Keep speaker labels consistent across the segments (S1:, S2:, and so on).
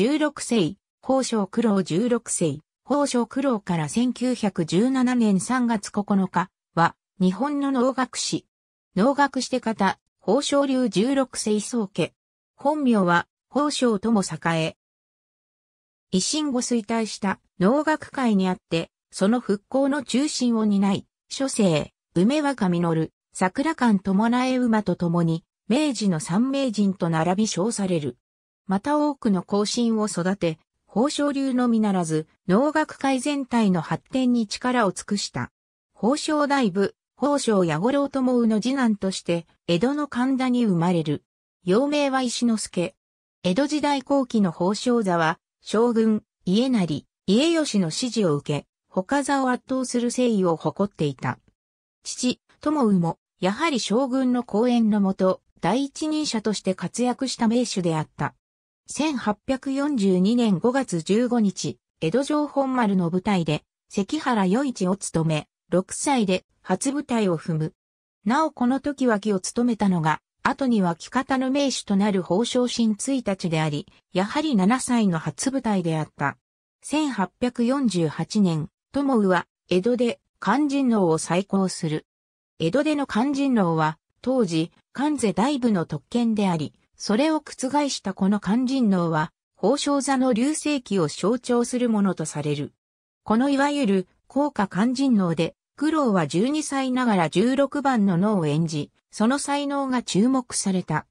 S1: 16世、宝生九郎16世、宝生九郎から1917年3月9日は、日本の農学士。農学して方、宝生流16世宗家。本名は、宝生とも栄え。維新後衰退した農学界にあって、その復興の中心を担い、諸生、梅若実、桜館伴え馬と共に、明治の三名人と並び称される。また多くの後進を育て、宝生流のみならず、農学界全体の発展に力を尽くした。宝生大部、宝生矢五郎うの次男として、江戸の神田に生まれる。幼名は石之助。江戸時代後期の宝生座は、将軍、家成、家吉の指示を受け、他座を圧倒する誠意を誇っていた。父、もうも、やはり将軍の講演のもと、第一人者として活躍した名手であった。1842年5月15日、江戸城本丸の舞台で、関原余一を務め、6歳で初舞台を踏む。なおこの時脇を務めたのが、後には木方の名手となる宝生神1日であり、やはり7歳の初舞台であった。1848年、友宇は、江戸で肝心能を再興する。江戸での肝心能は、当時、関税大部の特権であり、それを覆したこの肝心能は、宝生座の流星期を象徴するものとされる。このいわゆる、高下肝心能で、苦労は12歳ながら16番の脳を演じ、その才能が注目された。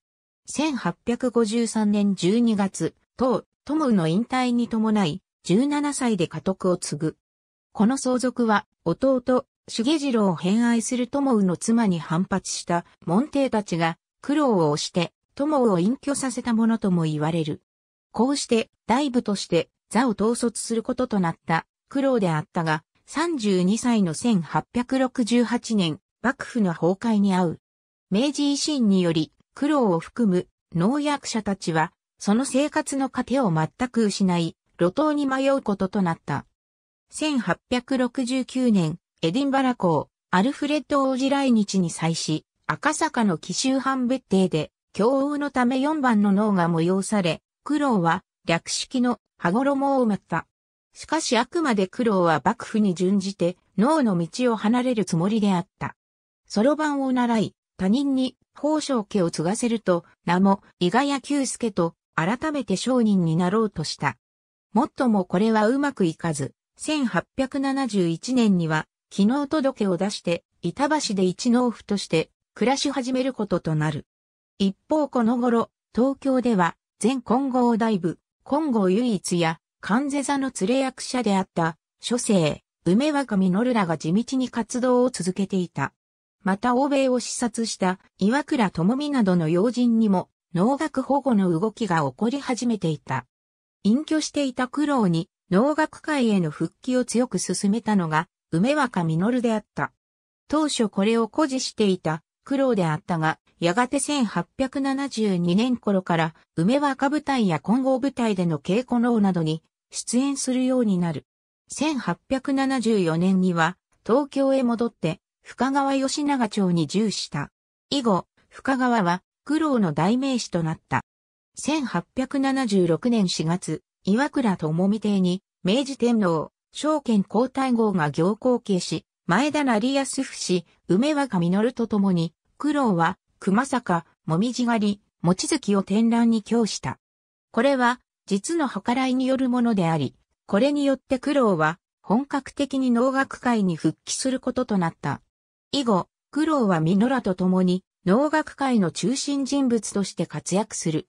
S1: 1853年12月、当、トムの引退に伴い、17歳で家督を継ぐ。この相続は、弟、重次郎を偏愛するトモウの妻に反発した門弟たちが苦労をして友を隠居させたものとも言われる。こうして、大部として座を統率することとなった苦労であったが、32歳の1868年、幕府の崩壊に遭う。明治維新により、苦労を含む農薬者たちは、その生活の糧を全く失い、路頭に迷うこととなった。1869年、エディンバラ港、アルフレッド王子来日に際し、赤坂の紀州藩別邸で、強運のため4番の脳が催され、苦労は略式の羽衣を埋まった。しかしあくまで苦労は幕府に準じて脳の道を離れるつもりであった。そろばんを習い、他人に宝生家を継がせると、名も伊賀屋久助と改めて商人になろうとした。もっともこれはうまくいかず、1871年には、機能届を出して、板橋で一農夫として暮らし始めることとなる。一方この頃、東京では、前金剛大部、金剛唯一や、関瀬座の連れ役者であった、諸生、梅若実らが地道に活動を続けていた。また欧米を視察した岩倉智美などの要人にも、農学保護の動きが起こり始めていた。隠居していた苦労に、農学界への復帰を強く進めたのが、梅若実であった。当初これを誇示していた苦労であったが、やがて1872年頃から梅若舞台や混合舞台での稽古能などに出演するようになる。1874年には東京へ戻って深川吉長町に従した。以後、深川は苦労の代名詞となった。1876年4月、岩倉智美邸に明治天皇、証券皇太后が行幸慶し、前田成康府氏、梅若実と共に、苦労は、熊坂、もみじ狩り、もちづきを展覧に供した。これは、実の計らいによるものであり、これによって苦労は、本格的に農学会に復帰することとなった。以後、苦労は美野らと共に、農学会の中心人物として活躍する。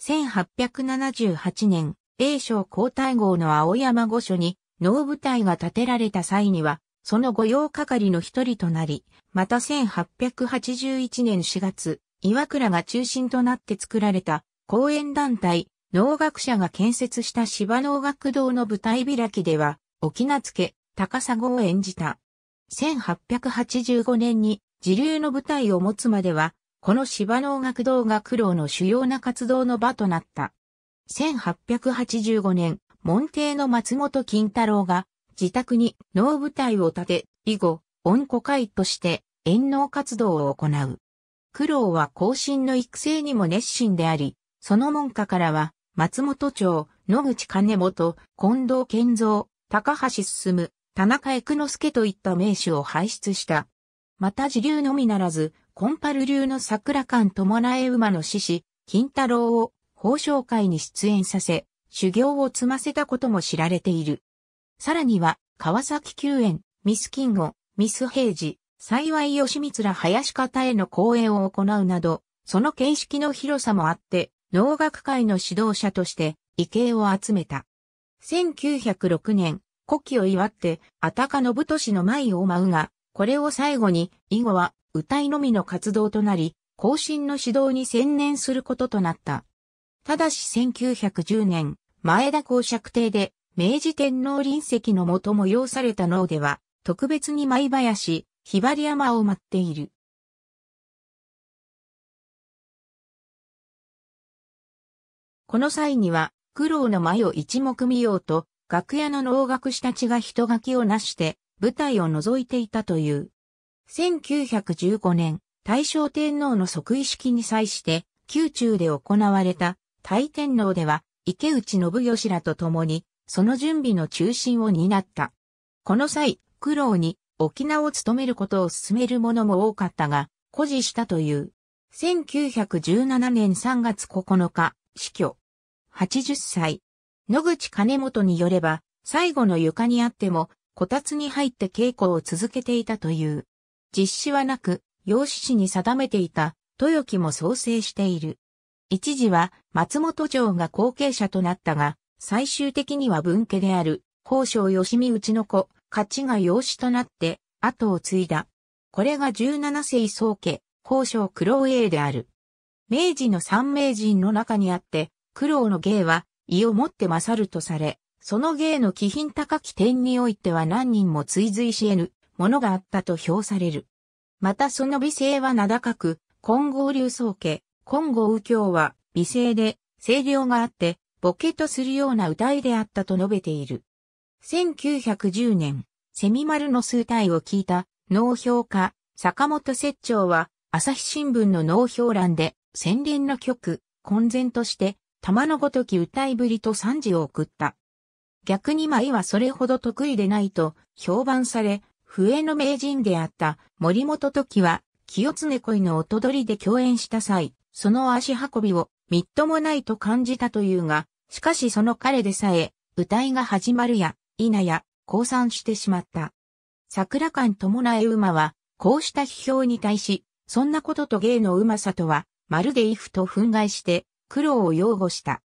S1: 1878年、英将皇太后の青山御所に、農部隊が建てられた際には、その御用係の一人となり、また1881年4月、岩倉が中心となって作られた公演団体、農学者が建設した芝農学堂の舞台開きでは、沖縄付、高砂を演じた。1885年に自流の舞台を持つまでは、この芝農学堂が苦労の主要な活動の場となった。1885年、門弟の松本金太郎が自宅に能舞台を建て、以後、恩子会として、演能活動を行う。苦労は後進の育成にも熱心であり、その門下からは、松本町、野口金本、近藤健三、高橋進、田中郁之助といった名手を輩出した。また時流のみならず、コンパル流の桜間伴江馬の獅子、金太郎を、法商会に出演させ、修行を積ませたことも知られている。さらには、川崎救援、ミスキンゴ、ミス平治、幸い吉光ら林方への講演を行うなど、その形式の広さもあって、農学会の指導者として、異形を集めた。1906年、古希を祝って、あたかのぶとしの舞を舞うが、これを最後に、以後は、歌いのみの活動となり、後進の指導に専念することとなった。ただし1910年、前田公爵邸で、明治天皇臨席のもと催された能では、特別に舞林、ひばり山を舞っている。この際には、苦労の舞を一目見ようと、楽屋の能楽師たちが人書きをなして、舞台を覗いていたという。1915年、大正天皇の即位式に際して、宮中で行われた、大天皇では、池内信義らと共に、その準備の中心を担った。この際、苦労に沖縄を務めることを進める者も多かったが、誇示したという。1917年3月9日、死去。80歳。野口金本によれば、最後の床にあっても、こたつに入って稽古を続けていたという。実施はなく、養子市に定めていた、豊木も創生している。一時は、松本城が後継者となったが、最終的には分家である、高生義見内の子、勝ちが養子となって、後を継いだ。これが17世宗家、高生苦労英である。明治の三名人の中にあって、苦労の芸は、意をもって勝るとされ、その芸の気品高き点においては何人も追随し得ぬものがあったと評される。またその美声は名高く、金剛流宗家、金剛右京は美声で、声量があって、ボケとするような歌いであったと述べている。1910年、セミマルの数体を聞いた農評家、坂本節長は、朝日新聞の農評欄で、洗練の曲、混然として、玉のごとき歌いぶりと賛辞を送った。逆に舞はそれほど得意でないと評判され、笛の名人であった森本時は、清常恋の音取りで共演した際、その足運びをみっともないと感じたというが、しかしその彼でさえ、歌いが始まるや、否や、降参してしまった。桜館伴え馬は、こうした批評に対し、そんなことと芸のうまさとは、まるでイフと憤慨して、苦労を擁護した。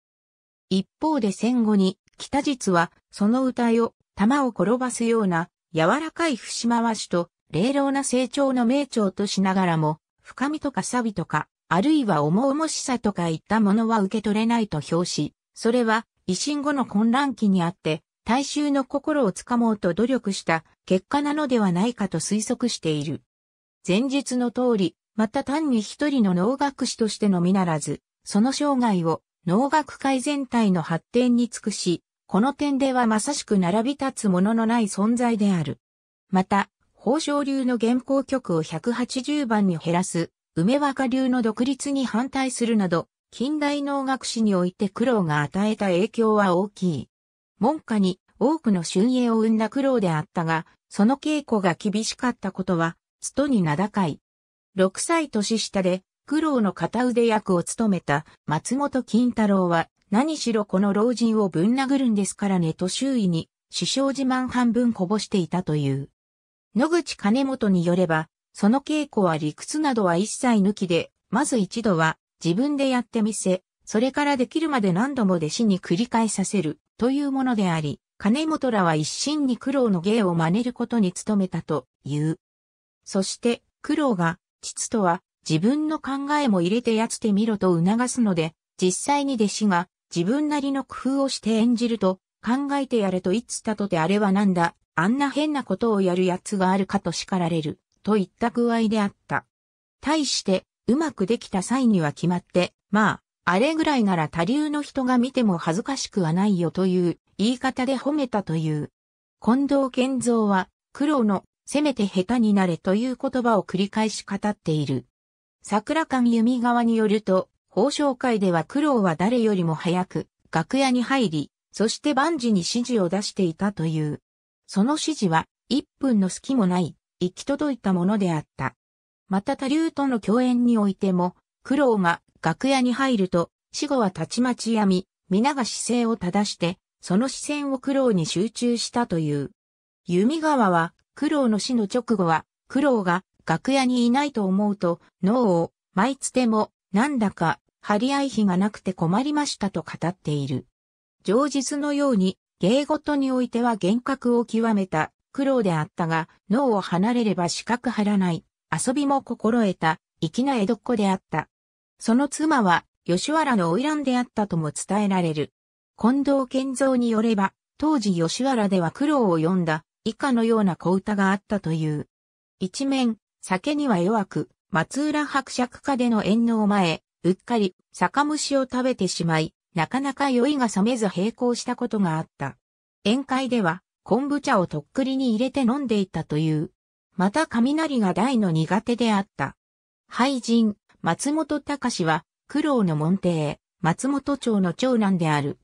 S1: 一方で戦後に、北実は、その歌いを、玉を転ばすような、柔らかい節回しと、冷朗な成長の名調としながらも、深みとか錆とか、あるいは重々しさとかいったものは受け取れないと表し、それは、維新後の混乱期にあって、大衆の心をつかもうと努力した結果なのではないかと推測している。前述の通り、また単に一人の能楽師としてのみならず、その生涯を能楽界全体の発展に尽くし、この点ではまさしく並び立つもののない存在である。また、宝生流の原稿局を180番に減らす、梅若流の独立に反対するなど、近代農学史において苦労が与えた影響は大きい。門下に多くの春英を生んだ苦労であったが、その稽古が厳しかったことは、ストに名高い。6歳年下で、苦労の片腕役を務めた松本金太郎は、何しろこの老人をぶん殴るんですからねと周囲に、師匠自慢半分こぼしていたという。野口金本によれば、その稽古は理屈などは一切抜きで、まず一度は、自分でやってみせ、それからできるまで何度も弟子に繰り返させるというものであり、金本らは一心に苦労の芸を真似ることに努めたという。そして苦労が、父とは自分の考えも入れてやつてみろと促すので、実際に弟子が自分なりの工夫をして演じると考えてやれと言ったとてあれはなんだ、あんな変なことをやるやつがあるかと叱られる、といった具合であった。対して、うまくできた際には決まって、まあ、あれぐらいなら他流の人が見ても恥ずかしくはないよという言い方で褒めたという。近藤健三は、苦労の、せめて下手になれという言葉を繰り返し語っている。桜間弓側によると、報奨会では苦労は誰よりも早く、楽屋に入り、そして万事に指示を出していたという。その指示は、一分の隙もない、行き届いたものであった。また他流との共演においても、苦労が楽屋に入ると、死後はたちまち闇、皆が姿勢を正して、その視線を苦労に集中したという。弓川は、苦労の死の直後は、苦労が楽屋にいないと思うと、脳を、毎つても、なんだか、張り合い日がなくて困りましたと語っている。上実のように、芸事においては幻覚を極めた苦労であったが、脳を離れれば視覚張らない、遊びも心得た、粋な江戸っ子であった。その妻は、吉原の花魁であったとも伝えられる。近藤健三によれば、当時吉原では苦労を読んだ、以下のような小歌があったという。一面、酒には弱く、松浦伯爵家での縁の前、うっかり、酒蒸を食べてしまい、なかなか酔いが冷めず並行したことがあった。宴会では、昆布茶をとっくりに入れて飲んでいたという。また雷が大の苦手であった。俳人、松本隆は、苦労の門弟、松本町の長男である。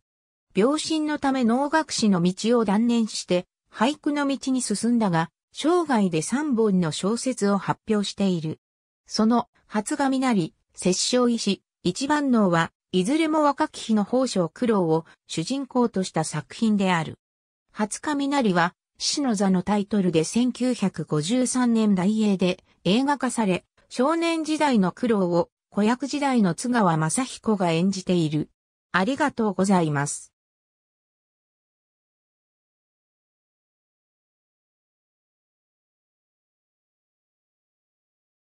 S1: 病身のため農学士の道を断念して、俳句の道に進んだが、生涯で三本の小説を発表している。その、初雷、摂政医師、一番能は、いずれも若き日の宝生苦労を主人公とした作品である。初雷は、死の座のタイトルで1953年大英で映画化され、少年時代の苦労を子役時代の津川雅彦が演じている。ありがとうございます。